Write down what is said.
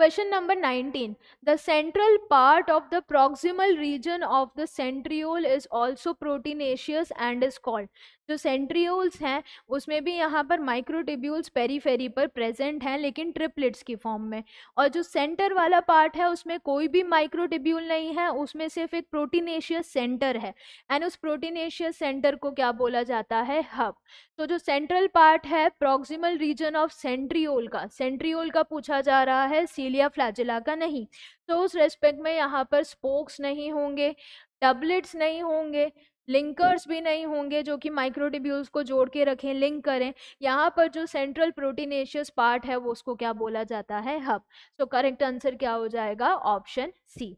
Question number 19. The central part of the proximal region of the centriole is also proteinaceous and is called जो centrioles हैं उसमें भी यहाँ पर microtubules periphery पर प्रेजेंट हैं लेकिन ट्रिपलेट्स की फॉर्म में और जो सेंटर वाला पार्ट है उसमें कोई भी माइक्रोटिब्यूल नहीं है उसमें सिर्फ एक प्रोटीनेशियस सेंटर है एंड उस प्रोटीनेशियस सेंटर को क्या बोला जाता है हब तो जो सेंट्रल पार्ट है प्रोक्सिमल रीजन ऑफ सेंट्रियोल का सेंट्रियोल का पूछा जा रहा है सी फ्लैजिलिया फ्लैजिला का नहीं तो उस रेस्पेक्ट में यहाँ पर स्पोक्स नहीं होंगे डबलेट्स नहीं होंगे लिंकर्स भी नहीं होंगे जो कि माइक्रोटिब्यूल्स को जोड़ के रखें लिंक करें यहाँ पर जो सेंट्रल प्रोटीनेशियस पार्ट है वो उसको क्या बोला जाता है हब सो करेक्ट आंसर क्या हो जाएगा ऑप्शन सी